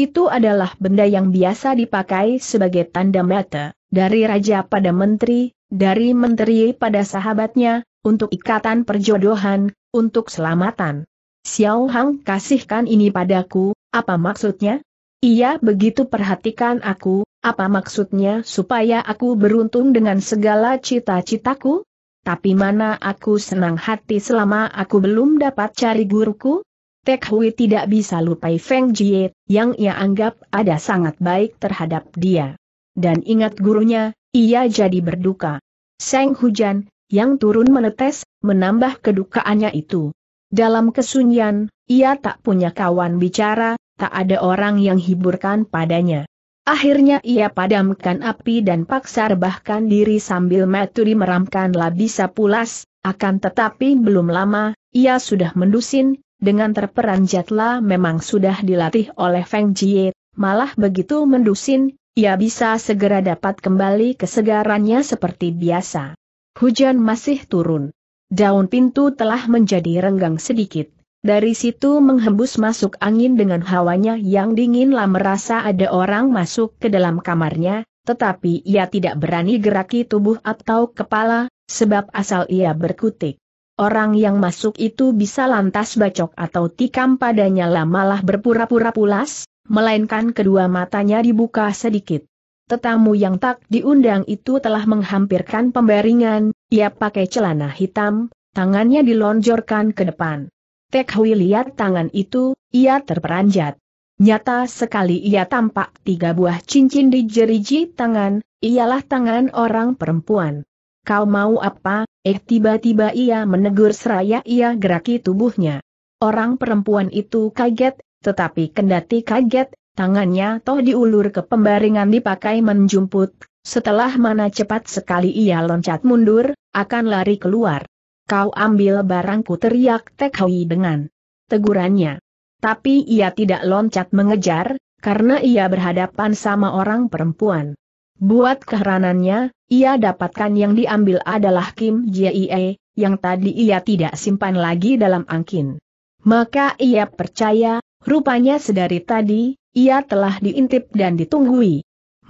A: Itu adalah benda yang biasa dipakai sebagai tanda mata, dari raja pada menteri, dari menteri pada sahabatnya, untuk ikatan perjodohan, untuk selamatan. Xiao Hang kasihkan ini padaku, apa maksudnya? Ia begitu perhatikan aku, apa maksudnya supaya aku beruntung dengan segala cita-citaku? Tapi mana aku senang hati selama aku belum dapat cari guruku? Tek Hui tidak bisa lupai Feng Jie, yang ia anggap ada sangat baik terhadap dia. Dan ingat gurunya, ia jadi berduka. Seng hujan, yang turun menetes, menambah kedukaannya itu. Dalam kesunyian, ia tak punya kawan bicara, tak ada orang yang hiburkan padanya. Akhirnya ia padamkan api dan paksa rebahkan diri sambil Maturi meramkan labisa pulas, akan tetapi belum lama, ia sudah mendusin, dengan terperanjatlah memang sudah dilatih oleh Feng Jie, malah begitu mendusin, ia bisa segera dapat kembali kesegarannya seperti biasa. Hujan masih turun. Daun pintu telah menjadi renggang sedikit. Dari situ menghembus masuk angin dengan hawanya yang dingin lah merasa ada orang masuk ke dalam kamarnya, tetapi ia tidak berani geraki tubuh atau kepala, sebab asal ia berkutik. Orang yang masuk itu bisa lantas bacok atau tikam padanya lah malah berpura-pura pulas, melainkan kedua matanya dibuka sedikit. Tetamu yang tak diundang itu telah menghampirkan pembaringan, ia pakai celana hitam, tangannya dilonjorkan ke depan. Tek Hui lihat tangan itu, ia terperanjat. Nyata sekali ia tampak tiga buah cincin di jeriji tangan, ialah tangan orang perempuan. Kau mau apa? Eh tiba-tiba ia menegur seraya ia geraki tubuhnya. Orang perempuan itu kaget, tetapi kendati kaget, tangannya toh diulur ke pembaringan dipakai menjumput setelah mana cepat sekali ia loncat mundur, akan lari keluar. Kau ambil barangku teriak Tek Hui dengan tegurannya. Tapi ia tidak loncat mengejar, karena ia berhadapan sama orang perempuan. Buat keheranannya, ia dapatkan yang diambil adalah Kim Jie, yang tadi ia tidak simpan lagi dalam angkin. Maka ia percaya, rupanya sedari tadi, ia telah diintip dan ditunggui.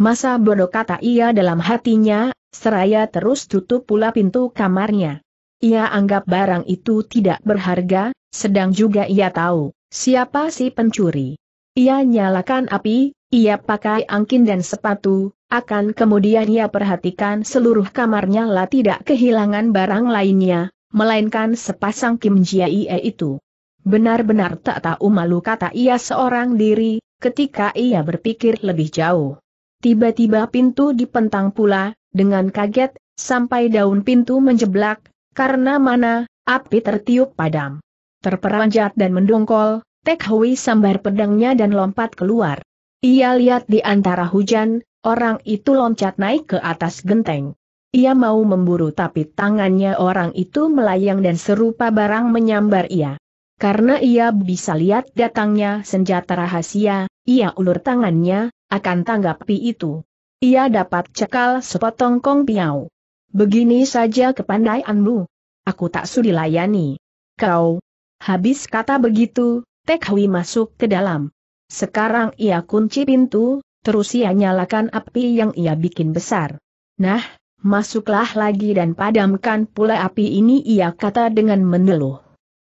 A: Masa bodoh kata ia dalam hatinya, seraya terus tutup pula pintu kamarnya. Ia anggap barang itu tidak berharga, sedang juga ia tahu, siapa si pencuri. Ia nyalakan api, ia pakai angkin dan sepatu, akan kemudian ia perhatikan seluruh kamarnya lah tidak kehilangan barang lainnya, melainkan sepasang Kim Jiae itu. Benar-benar tak tahu malu kata ia seorang diri, ketika ia berpikir lebih jauh. Tiba-tiba pintu dipentang pula, dengan kaget, sampai daun pintu menjeblak, karena mana, api tertiup padam. Terperanjat dan mendongkol, Tek Hui sambar pedangnya dan lompat keluar. Ia lihat di antara hujan, orang itu loncat naik ke atas genteng. Ia mau memburu tapi tangannya orang itu melayang dan serupa barang menyambar ia. Karena ia bisa lihat datangnya senjata rahasia, ia ulur tangannya, akan tanggapi itu. Ia dapat cekal sepotong kong piau. Begini saja kepandaianmu. Aku tak sudi layani. Kau. Habis kata begitu, Tek Hui masuk ke dalam. Sekarang ia kunci pintu, terus ia nyalakan api yang ia bikin besar. Nah, masuklah lagi dan padamkan pula api ini ia kata dengan meneluh.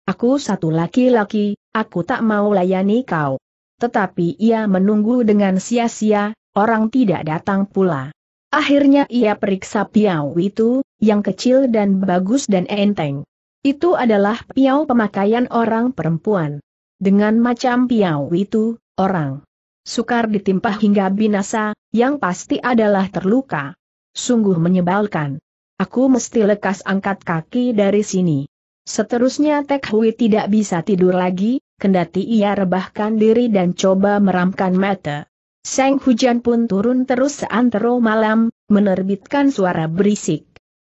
A: Aku satu laki-laki, aku tak mau layani kau. Tetapi ia menunggu dengan sia-sia, orang tidak datang pula. Akhirnya ia periksa piau itu, yang kecil dan bagus dan enteng. Itu adalah piau pemakaian orang perempuan. Dengan macam piau itu, orang sukar ditimpa hingga binasa, yang pasti adalah terluka. Sungguh menyebalkan. Aku mesti lekas angkat kaki dari sini. Seterusnya Tek Hui tidak bisa tidur lagi, kendati ia rebahkan diri dan coba meramkan mata. Seng hujan pun turun terus seantero malam, menerbitkan suara berisik.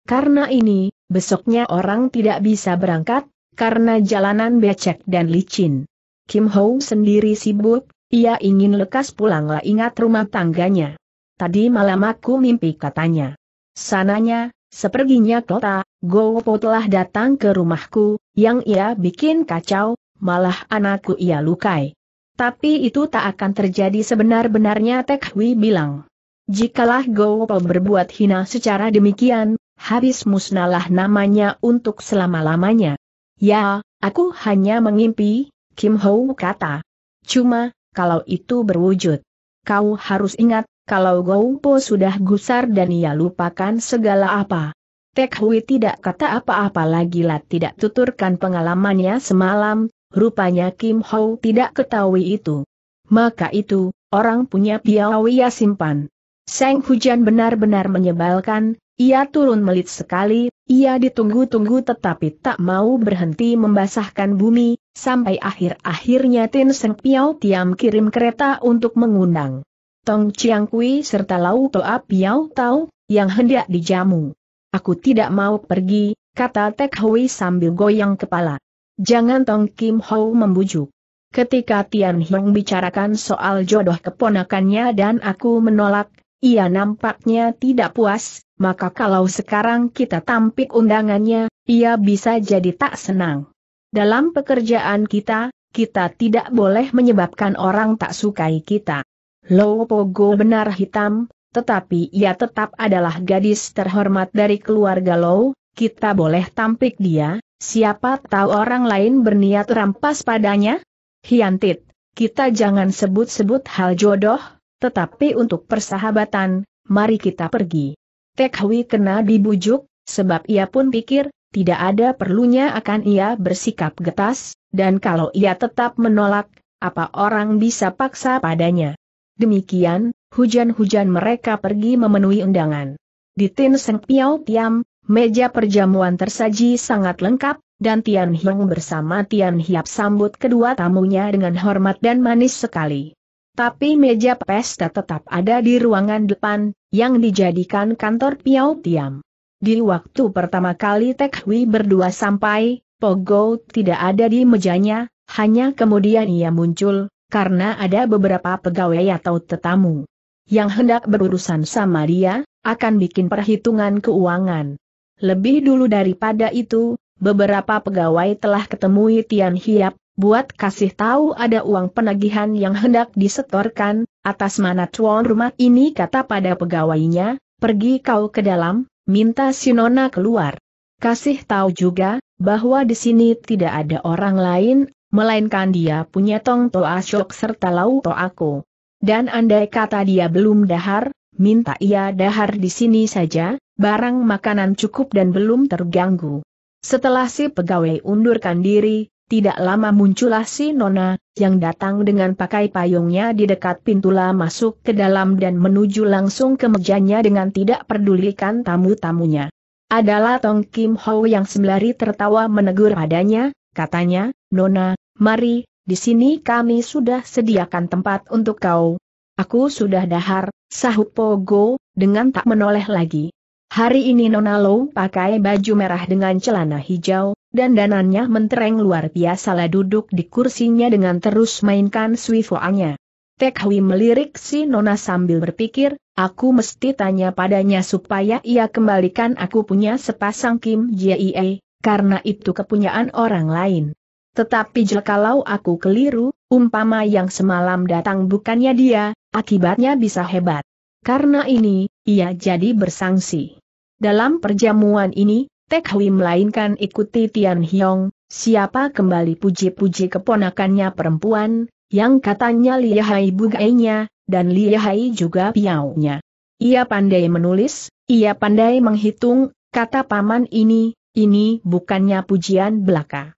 A: Karena ini, besoknya orang tidak bisa berangkat, karena jalanan becek dan licin. Kim Ho sendiri sibuk, ia ingin lekas pulanglah ingat rumah tangganya. Tadi malam aku mimpi katanya. Sananya, seperginya kota, Gopo telah datang ke rumahku, yang ia bikin kacau, malah anakku ia lukai. Tapi itu tak akan terjadi sebenar-benarnya Tek Hui bilang. Jikalah Gopo berbuat hina secara demikian, habis musnahlah namanya untuk selama-lamanya. Ya, aku hanya mengimpi, Kim Ho kata. Cuma, kalau itu berwujud. Kau harus ingat, kalau Gopo sudah gusar dan ia lupakan segala apa. Tek Hui tidak kata apa-apa lagi lah tidak tuturkan pengalamannya semalam, Rupanya Kim Ho tidak ketahui itu. Maka itu, orang punya piawi ia simpan. Seng hujan benar-benar menyebalkan, ia turun melit sekali, ia ditunggu-tunggu tetapi tak mau berhenti membasahkan bumi, sampai akhir-akhirnya Tin Seng Piao Tiam kirim kereta untuk mengundang. Tong Chiang Kui serta Lau Toa Piao Tau, yang hendak dijamu. Aku tidak mau pergi, kata Tek Hui sambil goyang kepala. Jangan Tong Kim Ho membujuk. Ketika Tian Hong bicarakan soal jodoh keponakannya dan aku menolak, ia nampaknya tidak puas, maka kalau sekarang kita tampik undangannya, ia bisa jadi tak senang. Dalam pekerjaan kita, kita tidak boleh menyebabkan orang tak sukai kita. Lo Pogo benar hitam, tetapi ia tetap adalah gadis terhormat dari keluarga Low, kita boleh tampik dia, Siapa tahu orang lain berniat rampas padanya? Hiantit, kita jangan sebut-sebut hal jodoh, tetapi untuk persahabatan, mari kita pergi. Tekwi kena dibujuk, sebab ia pun pikir, tidak ada perlunya akan ia bersikap getas, dan kalau ia tetap menolak, apa orang bisa paksa padanya. Demikian, hujan-hujan mereka pergi memenuhi undangan. Di Tin Seng Piao Tiam, Meja perjamuan tersaji sangat lengkap, dan Tian Hiong bersama Tian Hiap sambut kedua tamunya dengan hormat dan manis sekali. Tapi meja pesta tetap ada di ruangan depan, yang dijadikan kantor Piau Tiam. Di waktu pertama kali Tek Hui berdua sampai, Pogo tidak ada di mejanya, hanya kemudian ia muncul, karena ada beberapa pegawai atau tetamu yang hendak berurusan sama dia, akan bikin perhitungan keuangan. Lebih dulu daripada itu, beberapa pegawai telah ketemui Tian Hiap, buat kasih tahu ada uang penagihan yang hendak disetorkan, atas mana tuan rumah ini kata pada pegawainya, pergi kau ke dalam, minta Si Nona keluar. Kasih tahu juga, bahwa di sini tidak ada orang lain, melainkan dia punya tong toa syok serta lau aku. Dan andai kata dia belum dahar, minta ia dahar di sini saja, barang makanan cukup dan belum terganggu. Setelah si pegawai undurkan diri, tidak lama muncullah si Nona, yang datang dengan pakai payungnya di dekat pintulah masuk ke dalam dan menuju langsung ke mejanya dengan tidak pedulikan tamu-tamunya. Adalah Tong Kim Ho yang sembari tertawa menegur padanya, katanya, Nona, mari, di sini kami sudah sediakan tempat untuk kau. Aku sudah dahar, sahut Pogo, dengan tak menoleh lagi. Hari ini Nona Low pakai baju merah dengan celana hijau, dan danannya mentereng luar biasa lah duduk di kursinya dengan terus mainkan swifoanya. Tek Hui melirik si Nona sambil berpikir, aku mesti tanya padanya supaya ia kembalikan aku punya sepasang Kim Jie, karena itu kepunyaan orang lain. Tetapi jikalau aku keliru, umpama yang semalam datang bukannya dia, akibatnya bisa hebat. Karena ini, ia jadi bersangsi. Dalam perjamuan ini, Tek Hui melainkan ikuti Tian Hyong, siapa kembali puji-puji keponakannya perempuan, yang katanya lihai bugainya, dan lihai juga piaunya. Ia pandai menulis, ia pandai menghitung, kata paman ini, ini bukannya pujian belaka.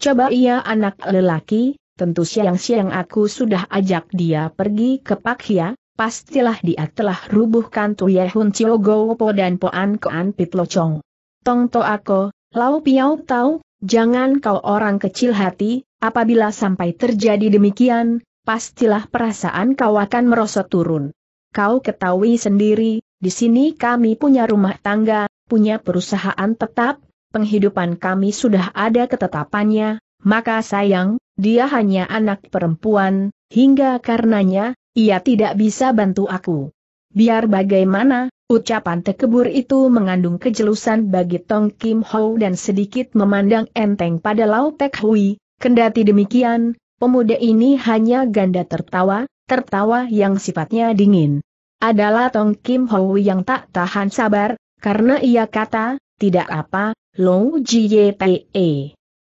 A: Coba ia anak lelaki, tentu siang-siang aku sudah ajak dia pergi ke Pak Hia, pastilah dia telah rubuhkan Tuye Hun Chio Gopo dan Poan Koan Piplocong. Tong To Ako, Lau Piau Tau, jangan kau orang kecil hati, apabila sampai terjadi demikian, pastilah perasaan kau akan merosot turun. Kau ketahui sendiri, di sini kami punya rumah tangga, punya perusahaan tetap, penghidupan kami sudah ada ketetapannya, maka sayang, dia hanya anak perempuan, hingga karenanya, ia tidak bisa bantu aku. Biar bagaimana, ucapan tekebur itu mengandung kejelusan bagi Tong Kim Ho dan sedikit memandang enteng pada Lau Tek Hui. Kendati demikian, pemuda ini hanya ganda tertawa, tertawa yang sifatnya dingin. Adalah Tong Kim Ho yang tak tahan sabar, karena ia kata, tidak apa, Long Jie Pe.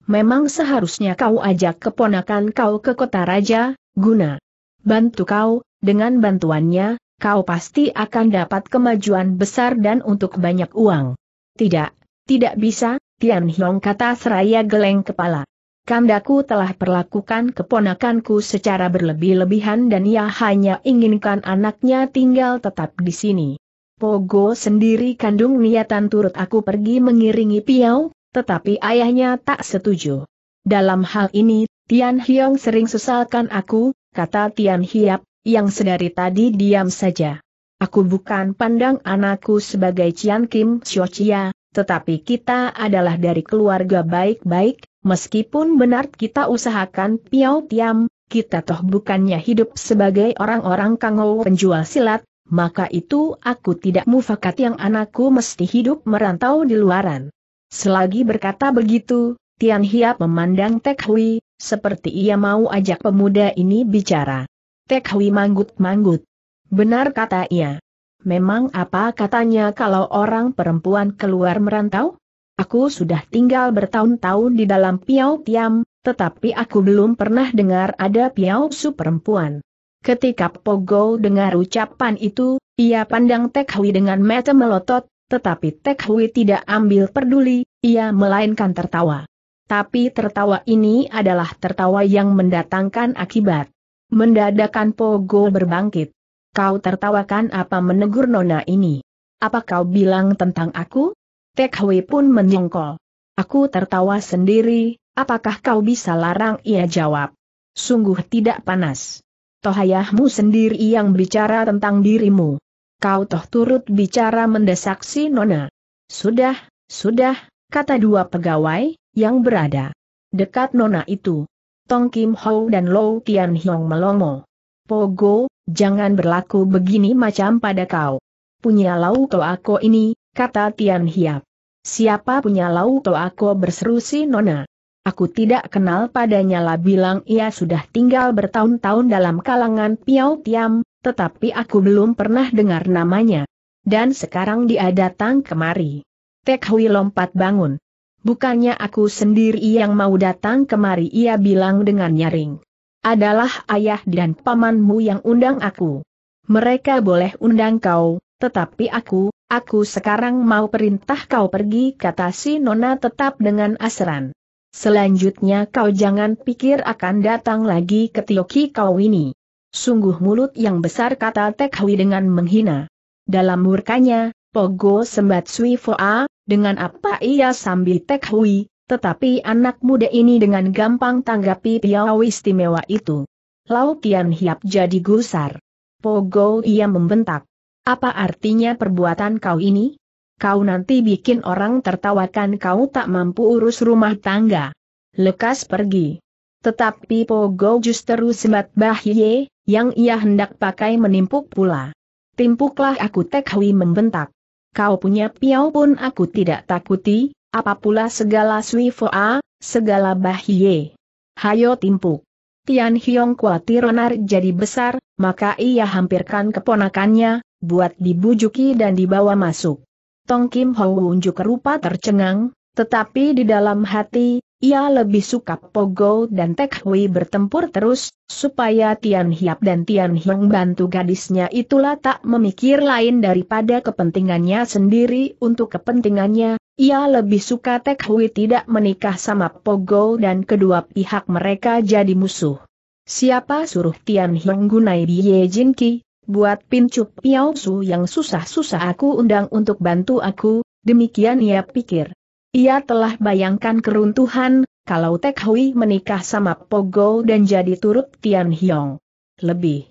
A: Memang seharusnya kau ajak keponakan kau ke kota raja, guna bantu kau, dengan bantuannya, kau pasti akan dapat kemajuan besar dan untuk banyak uang. Tidak, tidak bisa, Tian Hiong kata seraya geleng kepala. Kandaku telah perlakukan keponakanku secara berlebih-lebihan dan ia hanya inginkan anaknya tinggal tetap di sini. Pogo sendiri kandung niatan turut aku pergi mengiringi Piau, tetapi ayahnya tak setuju. Dalam hal ini, Tian Hiong sering sesalkan aku, kata Tian Hiap, yang sedari tadi diam saja. Aku bukan pandang anakku sebagai Cian Kim Cia, tetapi kita adalah dari keluarga baik-baik, meskipun benar kita usahakan Piao Tiam, kita toh bukannya hidup sebagai orang-orang kangou penjual silat, maka itu aku tidak mufakat yang anakku mesti hidup merantau di luaran. Selagi berkata begitu, Tian Hiap memandang Tek Hui, seperti ia mau ajak pemuda ini bicara. Tek Hui manggut-manggut. Benar kata ia. Memang apa katanya kalau orang perempuan keluar merantau? Aku sudah tinggal bertahun-tahun di dalam Piau Tiam, tetapi aku belum pernah dengar ada Piau Su perempuan. Ketika Pogo dengar ucapan itu, ia pandang Tek Hui dengan mata melotot, tetapi Tek Hui tidak ambil peduli, ia melainkan tertawa. Tapi tertawa ini adalah tertawa yang mendatangkan akibat. Mendadakan Pogo berbangkit. Kau tertawakan apa menegur nona ini? Apa kau bilang tentang aku? Tekwe pun menyongkol. Aku tertawa sendiri, apakah kau bisa larang ia jawab? Sungguh tidak panas. Toh ayahmu sendiri yang bicara tentang dirimu. Kau toh turut bicara mendesak si Nona. Sudah, sudah, kata dua pegawai, yang berada dekat nona itu. Tong Kim Ho dan Lo Tian Hiong melongo. Pogo, jangan berlaku begini macam pada kau. Punya Lau To ini, kata Tian Hiap. Siapa punya Lau To berseru si nona. Aku tidak kenal padanya lah bilang ia sudah tinggal bertahun-tahun dalam kalangan Piau Tiam, tetapi aku belum pernah dengar namanya. Dan sekarang dia datang kemari. Tek Hui lompat bangun. Bukannya aku sendiri yang mau datang kemari ia bilang dengan nyaring. Adalah ayah dan pamanmu yang undang aku. Mereka boleh undang kau, tetapi aku, aku sekarang mau perintah kau pergi kata si Nona tetap dengan asran. Selanjutnya kau jangan pikir akan datang lagi ke Tioki kau ini. Sungguh mulut yang besar kata Tekhui dengan menghina. Dalam murkanya, Pogo sembat Sui Foa, dengan apa ia sambil tek hui, tetapi anak muda ini dengan gampang tanggapi piau istimewa itu. Lau Tian Hiap jadi gusar. Pogo ia membentak. Apa artinya perbuatan kau ini? Kau nanti bikin orang tertawakan kau tak mampu urus rumah tangga. Lekas pergi. Tetapi Pogo justru sebat bahye, yang ia hendak pakai menimpuk pula. Timpuklah aku Tek Hui membentak kau punya piau pun aku tidak takuti, Apapula pula segala Suifoa, segala Bahie. Hayo timpuk. Tian Hiong khawatir onar jadi besar, maka ia hampirkan keponakannya, buat dibujuki dan dibawa masuk. Tong Kim Ho unjuk rupa tercengang, tetapi di dalam hati, ia lebih suka Pogo dan Tek Hui bertempur terus, supaya Tian Hiap dan Tian Hiong bantu gadisnya itulah tak memikir lain daripada kepentingannya sendiri untuk kepentingannya, ia lebih suka Tek Hui tidak menikah sama Pogo dan kedua pihak mereka jadi musuh. Siapa suruh Tian Hiong gunai Ye Jin Ki, buat pincuk Piao Su yang susah-susah aku undang untuk bantu aku, demikian ia pikir. Ia telah bayangkan keruntuhan, kalau Tek Hui menikah sama Pogo dan jadi turut Tian Hiong. Lebih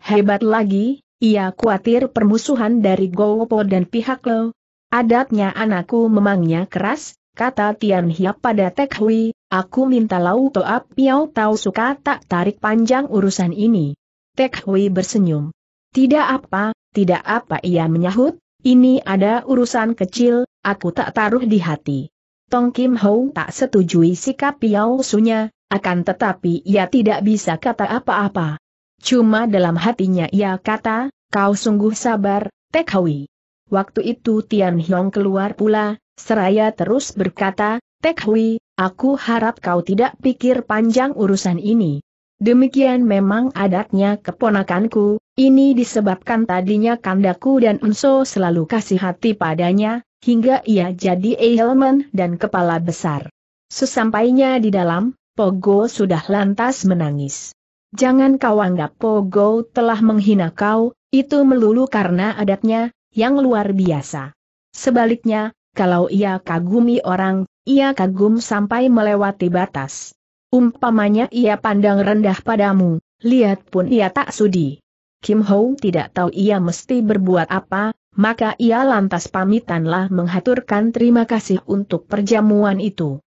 A: hebat lagi, ia khawatir permusuhan dari Gowopo dan pihak Lo. Adatnya anakku memangnya keras, kata Tian Hyap pada Tek Hui, aku minta Lau Toap Piao Tau suka tak tarik panjang urusan ini. Tek Hui bersenyum. Tidak apa, tidak apa ia menyahut, ini ada urusan kecil, aku tak taruh di hati. Tong Kim Hong tak setujui sikap Piao Sunya, akan tetapi ia tidak bisa kata apa-apa. Cuma dalam hatinya ia kata, kau sungguh sabar, Tek Hui. Waktu itu Tian Hiong keluar pula, seraya terus berkata, Tek Hui, aku harap kau tidak pikir panjang urusan ini. Demikian memang adatnya keponakanku, ini disebabkan tadinya kandaku dan Enso selalu kasih hati padanya, hingga ia jadi elemen dan kepala besar. Sesampainya di dalam, Pogo sudah lantas menangis. Jangan kau anggap Pogo telah menghina kau, itu melulu karena adatnya, yang luar biasa. Sebaliknya, kalau ia kagumi orang, ia kagum sampai melewati batas. Umpamanya ia pandang rendah padamu, lihat pun ia tak sudi. Kim Ho tidak tahu ia mesti berbuat apa, maka ia lantas pamitanlah menghaturkan terima kasih untuk perjamuan itu.